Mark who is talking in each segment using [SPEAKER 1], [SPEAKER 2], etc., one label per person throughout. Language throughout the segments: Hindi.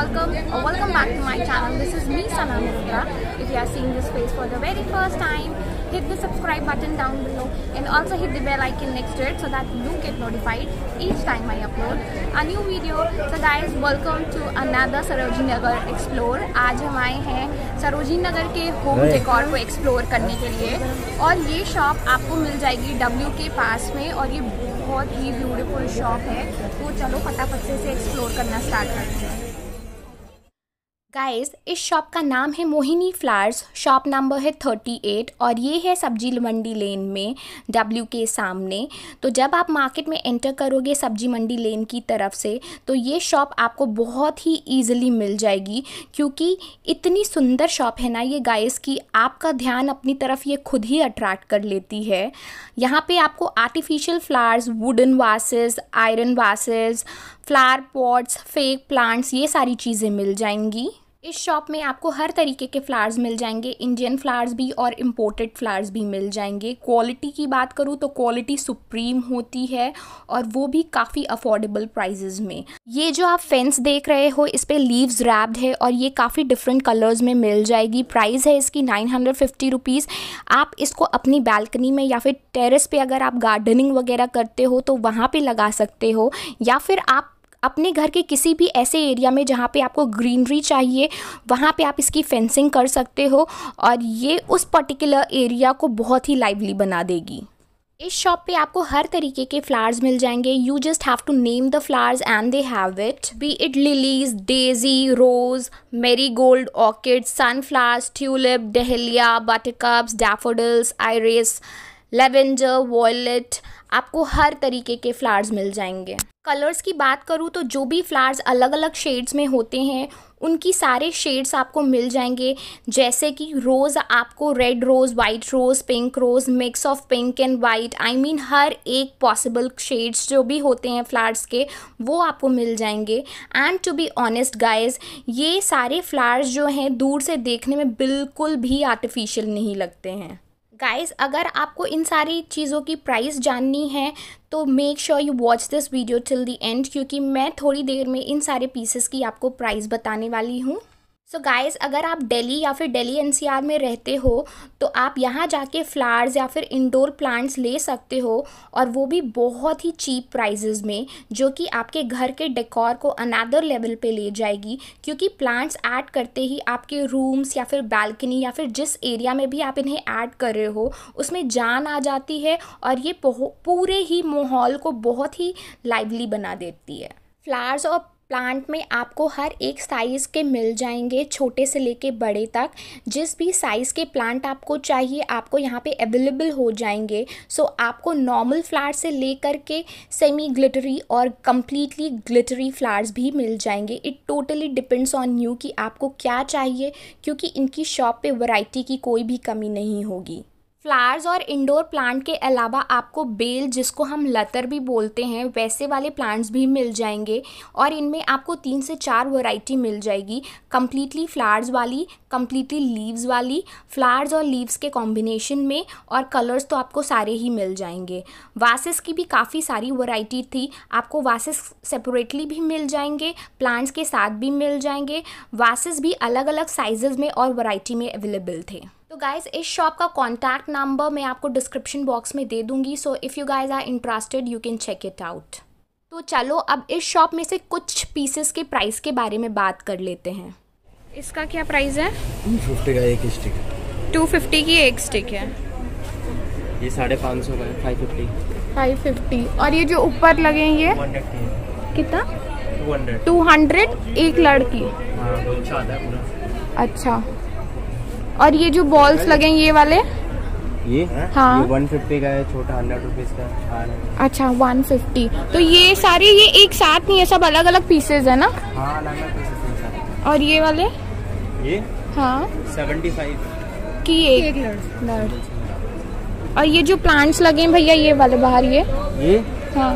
[SPEAKER 1] welcome or welcome back to my channel. This is me Sana Murugda. If you are seeing this face for the very first time, hit the subscribe button down below and also hit the bell icon next to it so that you get notified each time I upload a new video. So guys, welcome to another Sarojini Nagar Explore. aaj hum aaye hain Sarojini nagar ke home decor ko explore karne ke liye aur ye shop aapko mil jayegi W के पास में और ये बहुत ही ब्यूटीफुल शॉप है तो चलो फटाफट से इसे एक्सप्लोर करना स्टार्ट करते हैं गाइस इस शॉप का नाम है मोहिनी फ्लावर्स शॉप नंबर है थर्टी एट और ये है सब्जी मंडी लेन में डब्ल्यू के सामने तो जब आप मार्केट में एंटर करोगे सब्जी मंडी लेन की तरफ से तो ये शॉप आपको बहुत ही इजीली मिल जाएगी क्योंकि इतनी सुंदर शॉप है ना ये गाइस कि आपका ध्यान अपनी तरफ ये खुद ही अट्रैक्ट कर लेती है यहाँ पर आपको artificial flowers wooden vases iron vases flower pots fake plants ये सारी चीज़ें मिल जाएंगी इस शॉप में आपको हर तरीके के फ्लावर्स मिल जाएंगे इंडियन फ्लावर्स भी और इम्पोर्टेड फ्लावर्स भी मिल जाएंगे क्वालिटी की बात करूँ तो क्वालिटी सुप्रीम होती है और वो भी काफ़ी अफोर्डेबल प्राइजेज़ में ये जो आप फेंस देख रहे हो इस पर लीव्स रैप्ड है और ये काफ़ी डिफरेंट कलर्स में मिल जाएगी प्राइस है इसकी नाइन हंड्रेड फिफ्टी रुपीज़ आप इसको अपनी बैल्कनी में या फिर टेरिस पर अगर आप गार्डनिंग वगैरह करते हो तो वहाँ पर लगा सकते हो या फिर आप अपने घर के किसी भी ऐसे एरिया में जहाँ पे आपको ग्रीनरी चाहिए वहाँ पे आप इसकी फेंसिंग कर सकते हो और ये उस पर्टिकुलर एरिया को बहुत ही लाइवली बना देगी इस शॉप पे आपको हर तरीके के फ्लावर्स मिल जाएंगे you just have to name the flowers and they have it be it lilies daisy rose marigold orchid sunflowers tulip dahlia buttercups daffodils iris lavender violet आपको हर तरीके के फ्लावर्स मिल जाएंगे कलर्स की बात करूँ तो जो भी फ्लावर्स अलग अलग शेड्स में होते हैं उनकी सारे शेड्स आपको मिल जाएंगे जैसे कि रोज़ आपको red rose white rose pink rose mix of pink and white I mean हर एक पॉसिबल शेड्स जो भी होते हैं फ्लावर्स के वो आपको मिल जाएंगे and to be honest guys ये सारे फ्लावर्स जो हैं दूर से देखने में बिल्कुल भी आर्टिफिशियल नहीं लगते हैं गाइस अगर आपको इन सारी चीज़ों की प्राइस जाननी है तो make sure you watch this video till the end क्योंकि मैं थोड़ी देर में इन सारे पीसेस की आपको प्राइस बताने वाली हूँ सो so गाइस अगर आप दिल्ली या फिर दिल्ली एनसीआर में रहते हो तो आप यहाँ जाके फ्लावर्स या फिर इंडोर प्लांट्स ले सकते हो और वो भी बहुत ही चीप प्राइजेज़ में जो कि आपके घर के डेकोर को अनादर लेवल पे ले जाएगी क्योंकि प्लांट्स ऐड करते ही आपके रूम्स या फिर बालकनी या फिर जिस एरिया में भी आप इन्हें ऐड कर रहे हो उसमें जान आ जाती है और ये पूरे ही माहौल को बहुत ही लाइवली बना देती है फ्लावर्स और प्लांट में आपको हर एक साइज़ के मिल जाएंगे छोटे से लेके बड़े तक जिस भी साइज़ के प्लांट आपको चाहिए आपको यहाँ पे अवेलेबल हो जाएंगे सो so, आपको नॉर्मल फ्लावर से लेकर के सेमी ग्लिटरी और कम्प्लीटली ग्लिटरी फ्लावर्स भी मिल जाएंगे it totally depends on you कि आपको क्या चाहिए क्योंकि इनकी शॉप पे वैरायटी की कोई भी कमी नहीं होगी फ्लावर्स और इंडोर प्लांट के अलावा आपको बेल जिसको हम लतर भी बोलते हैं वैसे वाले प्लांट्स भी मिल जाएंगे और इनमें आपको तीन से चार वैरायटी मिल जाएगी कम्प्लीटली फ्लावर्स वाली कम्प्लीटली लीव्स वाली फ्लावर्स और लीव्स के कॉम्बिनेशन में और कलर्स तो आपको सारे ही मिल जाएंगे वासेस की भी काफ़ी सारी वैरायटी थी आपको वासेस सेपरेटली भी मिल जाएंगे प्लांट्स के साथ भी मिल जाएंगे वासेस भी अलग अलग साइज़ में और वैरायटी में अवेलेबल थे तो गाइज़ इस शॉप का कॉन्टैक्ट नंबर मैं आपको डिस्क्रिप्शन बॉक्स में दे दूंगी so if you guys are interested you can check it out तो चलो अब इस शॉप में से कुछ पीसेस के प्राइस के बारे में बात कर लेते हैं
[SPEAKER 2] इसका क्या प्राइस है टू का एक स्टिक
[SPEAKER 1] टू फिफ्टी की एक स्टिक
[SPEAKER 2] है ये साढ़े पाँच सौ का फाइव फिफ्टी फाइव फिफ्टी और ये जो ऊपर लगे हैं ये कितना टू हंड्रेड एक लड़की हाँ, अच्छा और ये जो बॉल्स लगे ये वाले ये हाँ वन हाँ। फिफ्टी का है छोटा हंड्रेड रुपीज का हाँ। अच्छा वन फिफ्टी तो ये सारे ये एक साथ नहीं है सब अलग अलग पीसेज है ना हाँ, अलग अलग और ये वाले ये हाँ सेवेंटी फाइव की एक, एक लड़ और ये जो प्लांट्स लगे हैं भैया ये वाले बाहर ये ये हाँ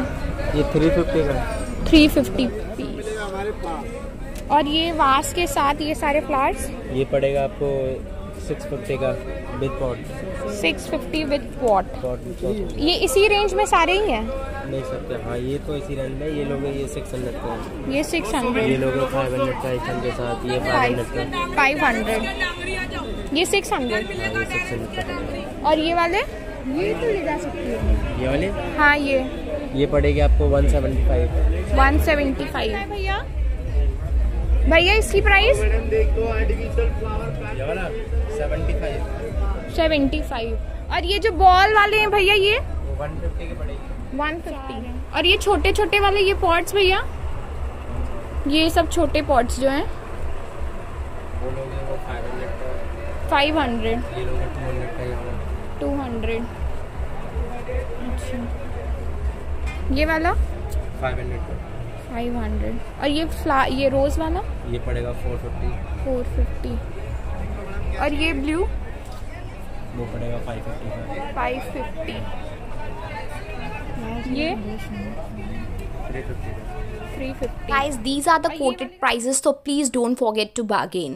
[SPEAKER 2] ये थ्री फिफ्टी का थ्री फिफ्टी और ये वास के साथ ये सारे फ्लावर्स ये पड़ेगा आपको का विद पॉट विद पॉट ये इसी रेंज में सारे ही हैं नहीं सर हाँ ये तो इसी रेंज में ये लोग ये सिक्स हंड्रेड का ये सिक्स हंड्रेड ये लोग फाइव हंड्रेड का एक के साथ ये फाइव का फाइव हंड्रेड ये सिक्स हंड्रेड सिक्स हंड्रेड और ये वाले ये तो ले जा सकती है ये वाले हाँ ये ये पड़ेगी आपको one seventy five one seventy five भैया भैया इसकी प्राइस सेवेंटी फाइव और ये जो बॉल वाले हैं भैया ये वन फिफ्टी और ये छोटे छोटे वाले ये पॉट्स भैया ये सब छोटे पॉट्स जो हैं फाइव हंड्रेड टू हंड्रेड अच्छा ये वाला फाइव हंड्रेड फाइव हंड्रेड और ये फ्ला ये रोज़ वाला ये पड़ेगा फोर फिफ्टी फोर फिफ्टी और ये ब्लू वो पड़ेगा फाइव फिफ्टी
[SPEAKER 1] फाइव फिफ्टी ये Guys, these are the quoted prices. So please don't forget to bargain.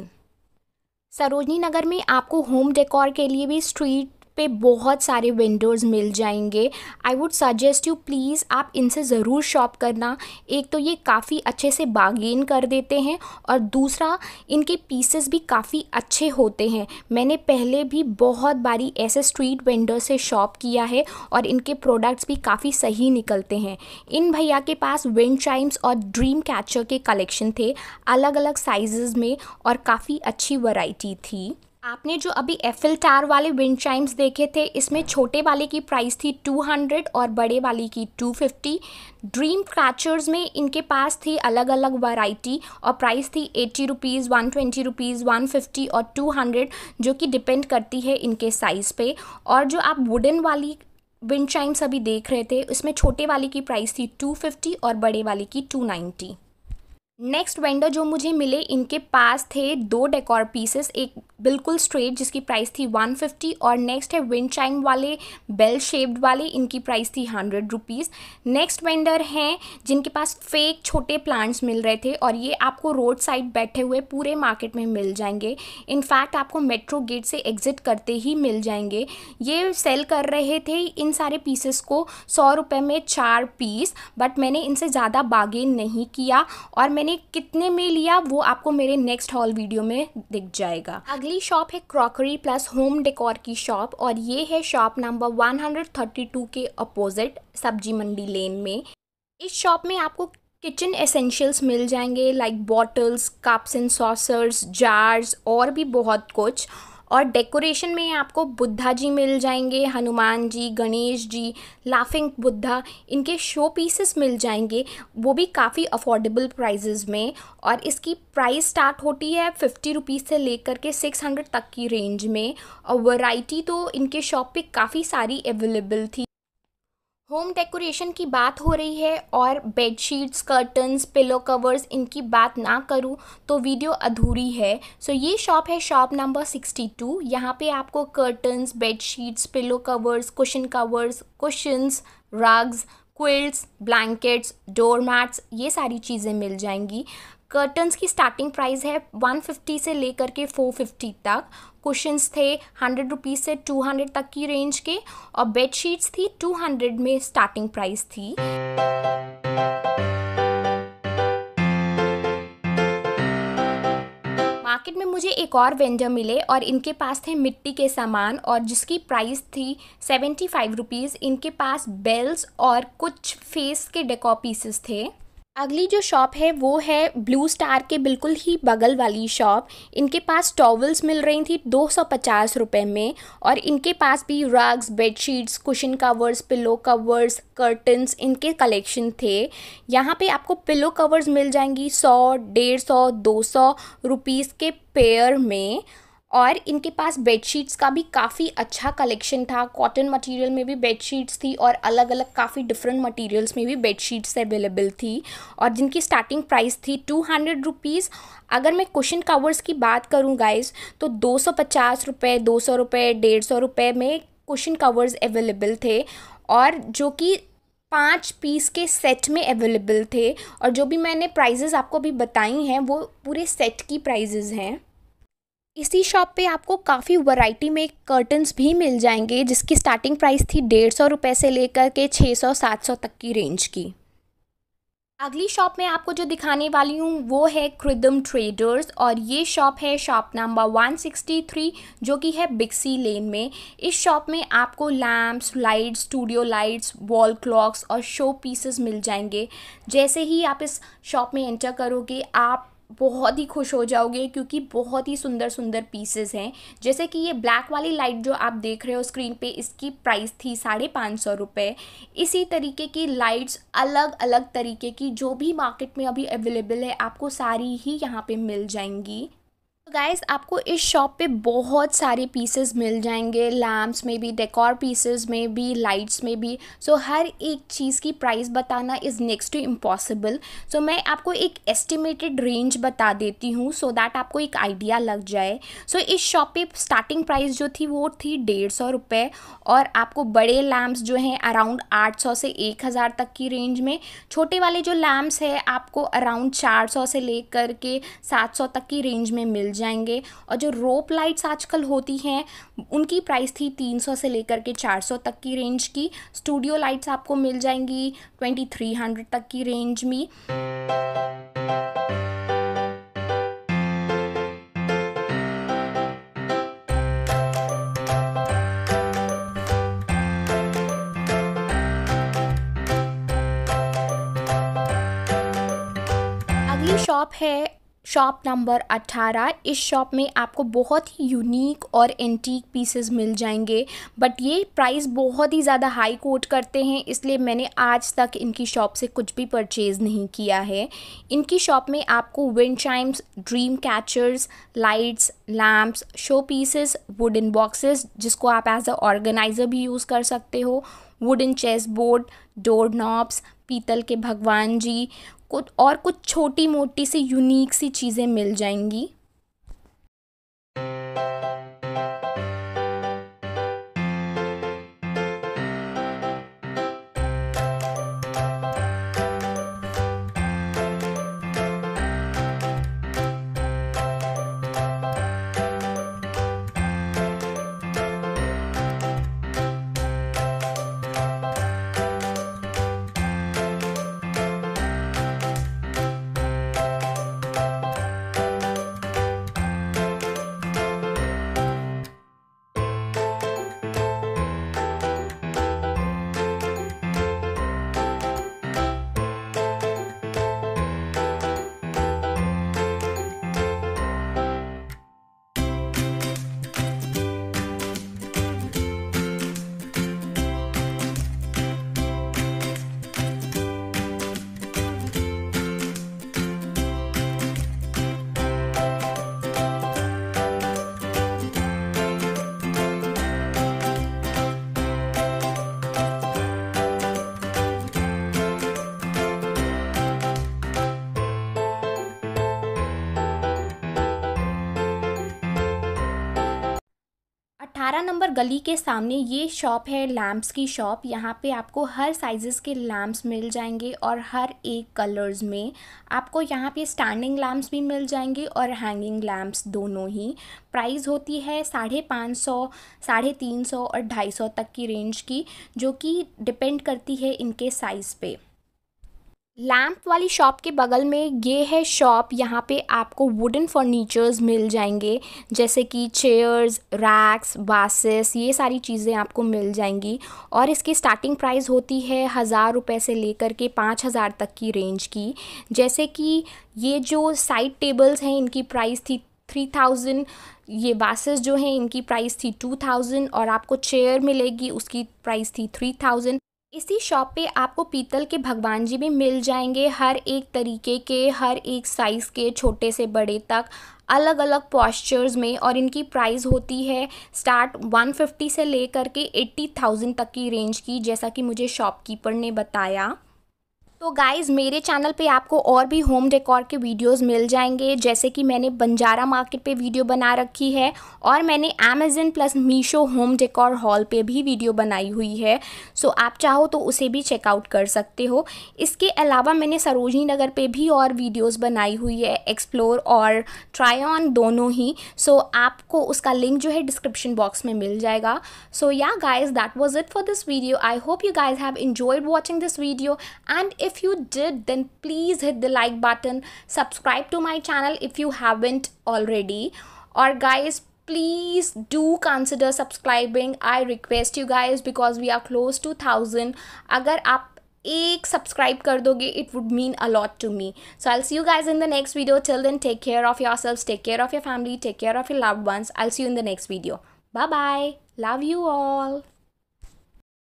[SPEAKER 1] Sarojini Nagar में आपको होम डेकोर के लिए भी स्ट्रीट पे बहुत सारे विंडोज़ मिल जाएंगे I would suggest you please आप इनसे ज़रूर शॉप करना एक तो ये काफ़ी अच्छे से बागेन कर देते हैं और दूसरा इनके पीसेस भी काफ़ी अच्छे होते हैं मैंने पहले भी बहुत बारी ऐसे स्ट्रीट वेंडर से शॉप किया है और इनके प्रोडक्ट्स भी काफ़ी सही निकलते हैं इन भैया के पास विंड चाइम्स और ड्रीम कैचर के कलेक्शन थे अलग अलग साइज़ में और काफ़ी अच्छी वराइटी थी आपने जो अभी एफ एल टार वाले विंड चाइम्स देखे थे इसमें छोटे वाले की प्राइस थी 200 और बड़े वाले की 250 ड्रीम क्रैचर्स में इनके पास थी अलग अलग वैरायटी और प्राइस थी eighty rupees one twenty rupees one fifty और 200 जो कि डिपेंड करती है इनके साइज़ पे और जो आप वुडन वाली विंड चाइम्स अभी देख रहे थे उसमें छोटे वाले की प्राइस थी टू और बड़े वाले की टू नेक्स्ट वेंडर जो मुझे मिले इनके पास थे दो डेकोर पीसेस एक बिल्कुल स्ट्रेट जिसकी प्राइस थी 150 और नेक्स्ट है विंड चाइम वाले बेल शेप्ड वाले इनकी प्राइस थी हंड्रेड रुपीज़ नेक्स्ट वेंडर हैं जिनके पास फेक छोटे प्लांट्स मिल रहे थे और ये आपको रोड साइड बैठे हुए पूरे मार्केट में मिल जाएंगे इनफैक्ट आपको मेट्रो गेट से एग्ज़िट करते ही मिल जाएंगे ये सेल कर रहे थे इन सारे पीसेस को सौ रुपये में चार पीस बट मैंने इनसे ज़्यादा बागेन नहीं किया और मैंने मैंने कितने में लिया वो आपको मेरे नेक्स्ट हॉल वीडियो में दिख जाएगा अगली शॉप है क्रॉकरी प्लस होम डेकोर की शॉप और ये है शॉप नंबर 132 के अपोजिट सब्जी मंडी लेन में इस शॉप में आपको किचन एसेंशियल्स मिल जाएंगे like bottles cups and saucers jars और भी बहुत कुछ और डेकोरेशन में आपको बुद्धा जी मिल जाएंगे हनुमान जी गणेश जी लाफिंग बुद्धा इनके शो पीसेस मिल जाएंगे वो भी काफ़ी अफोर्डेबल प्राइजेज़ में और इसकी प्राइस स्टार्ट होती है फिफ्टी रुपीज़ से लेकर के सिक्स हंड्रेड तक की रेंज में और वैरायटी तो इनके शॉप पे काफ़ी सारी अवेलेबल थी होम डेकोरेशन की बात हो रही है और बेडशीट्स कर्टन्स पिलो कवर्स इनकी बात ना करूँ तो वीडियो अधूरी है सो so, ये शॉप है शॉप नंबर 62 यहाँ पर आपको curtains bedsheets pillow covers cushion covers cushions rugs quilts blankets door mats ये सारी चीज़ें मिल जाएंगी कर्टन्स की स्टार्टिंग प्राइस है 150 से लेकर के 450 तक कुशंस थे हंड्रेड रुपीज़ से टू हंड्रेड तक की रेंज के और बेडशीट्स थी टू हंड्रेड में स्टार्टिंग प्राइस थी मार्केट में मुझे एक और वेंडर मिले और इनके पास थे मिट्टी के सामान और जिसकी प्राइस थी सेवेंटी फाइव रुपीज़ इनके पास बेल्स और कुछ फेस के डेको पीसेस थे अगली जो शॉप है वो है ब्लू स्टार के बिल्कुल ही बगल वाली शॉप इनके पास टॉवल्स मिल रही थी दो सौ पचास रुपये में और इनके पास भी rugs bedsheets cushion covers pillow covers curtains इनके कलेक्शन थे यहाँ पे आपको पिलो कवर्स मिल जाएंगी सौ डेढ़ सौ दो सौ रुपीज़ के पेयर में और इनके पास बेडशीट्स का भी काफ़ी अच्छा कलेक्शन था कॉटन मटेरियल में भी बेडशीट्स थी और अलग अलग काफ़ी डिफरेंट मटेरियल्स में भी बेडशीट्स अवेलेबल थी और जिनकी स्टार्टिंग प्राइस थी टू हंड्रेड रुपीज़ अगर मैं कुशन कवर्स की बात करूँ गाइस तो दो सौ पचास रुपये दो सौ रुपये डेढ़ सौ रुपये में कुशन कवर्स अवेलेबल थे और जो कि पाँच पीस के सेट में अवेलेबल थे और जो भी मैंने प्राइजेज़ आपको अभी बताई हैं वो पूरे सेट की प्राइजेज़ हैं इसी शॉप पे आपको काफ़ी वैरायटी में कर्टन्स भी मिल जाएंगे जिसकी स्टार्टिंग प्राइस थी डेढ़ सौ रुपये से लेकर के छः सौ सात सौ तक की रेंज की अगली शॉप में आपको जो दिखाने वाली हूँ वो है क्रिदम ट्रेडर्स और ये शॉप है शॉप नंबर 163 जो कि है बिक्सी लेन में इस शॉप में आपको lamps lights studio lights wall clocks और शो पीसेस मिल जाएंगे जैसे ही आप इस शॉप में एंटर करोगे आप बहुत ही खुश हो जाओगे क्योंकि बहुत ही सुंदर सुंदर पीसेस हैं जैसे कि ये ब्लैक वाली लाइट जो आप देख रहे हो स्क्रीन पे इसकी प्राइस थी साढ़े पाँच सौ रुपये इसी तरीके की लाइट्स अलग अलग तरीके की जो भी मार्केट में अभी अवेलेबल है आपको सारी ही यहाँ पे मिल जाएंगी तो गाइस आपको इस शॉप पे बहुत सारे पीसेस मिल जाएंगे लैम्प्स में भी डेकोर पीसेस में भी लाइट्स में भी सो so, हर एक चीज़ की प्राइस बताना is next to impossible so मैं आपको एक एस्टिमेटेड रेंज बता देती हूँ सो दैट आपको एक आइडिया लग जाए सो so, इस शॉप पे स्टार्टिंग प्राइस जो थी वो थी डेढ़ सौ रुपये और आपको बड़े लैम्प्स जो हैं अराउंड आठ सौ से एक हज़ार तक की रेंज में छोटे वाले जो लैम्प्स है आपको अराउंड चार सौ से लेकर के सात सौ तक की रेंज में मिल जाएंगे और जो रोप लाइट्स आजकल होती हैं उनकी प्राइस थी 300 से लेकर के 400 तक की रेंज की स्टूडियो लाइट्स आपको मिल जाएंगी 2300 तक की रेंज में शॉप है शॉप नंबर 18 इस शॉप में आपको बहुत ही यूनिक और एंटीक पीसेस मिल जाएंगे बट ये प्राइस बहुत ही ज़्यादा हाई कोट करते हैं इसलिए मैंने आज तक इनकी शॉप से कुछ भी परचेज़ नहीं किया है इनकी शॉप में आपको wind chimes dream catchers lights lamps show pieces wooden boxes जिसको आप एज अ ऑर्गेनाइज़र भी यूज़ कर सकते हो wooden chess board door knobs पीतल के भगवान जी कुछ और कुछ छोटी मोटी सी यूनिक सी चीज़ें मिल जाएंगी ग्यारह नंबर गली के सामने ये शॉप है लैम्प्स की शॉप यहाँ पे आपको हर साइज़ेस के लैम्प्स मिल जाएंगे और हर एक कलर्स में आपको यहाँ पे स्टैंडिंग लैम्प्स भी मिल जाएंगे और हैंगिंग लैम्प्स दोनों ही प्राइस होती है साढ़े पाँच सौ साढ़े तीन सौ और ढाई सौ तक की रेंज की जो कि डिपेंड करती है इनके साइज़ पर लैम्प वाली शॉप के बगल में ये है शॉप यहाँ पे आपको वुडन फर्नीचर्स मिल जाएंगे जैसे कि चेयर्स रैक्स बासेस ये सारी चीज़ें आपको मिल जाएंगी और इसकी स्टार्टिंग प्राइस होती है हज़ार रुपये से लेकर के पाँच हज़ार तक की रेंज की जैसे कि ये जो साइड टेबल्स हैं इनकी प्राइस थी थ्री थाउजेंड ये बासेस जो हैं इनकी प्राइस थी टू थाउजेंड और आपको चेयर मिलेगी उसकी प्राइस थी थ्री थाउजेंड इसी शॉप पे आपको पीतल के भगवान जी भी मिल जाएंगे हर एक तरीके के हर एक साइज़ के छोटे से बड़े तक अलग अलग पॉस्चर्स में और इनकी प्राइस होती है स्टार्ट 150 से लेकर के 80,000 तक की रेंज की जैसा कि मुझे शॉपकीपर ने बताया तो गाइज़ मेरे चैनल पे आपको और भी होम डेकोर के वीडियोस मिल जाएंगे जैसे कि मैंने बंजारा मार्केट पे वीडियो बना रखी है और मैंने Amazon plus Meesho home decor haul पे भी वीडियो बनाई हुई है सो आप चाहो तो उसे भी चेकआउट कर सकते हो इसके अलावा मैंने सरोजनी नगर पे भी और वीडियोस बनाई हुई है एक्सप्लोर और ट्राई ऑन दोनों ही सो आपको उसका लिंक जो है डिस्क्रिप्शन बॉक्स में मिल जाएगा so yeah guys that was it for this video I hope you guys have enjoyed watching this video and if you did then please hit the like button subscribe to my channel if you haven't already or guys please do consider subscribing i request you guys because we are close to 1000 agar aap ek subscribe kar doge it would mean a lot to me so i'll see you guys in the next video till then take care of yourselves take care of your family take care of your loved ones i'll see you in the next video bye bye love you all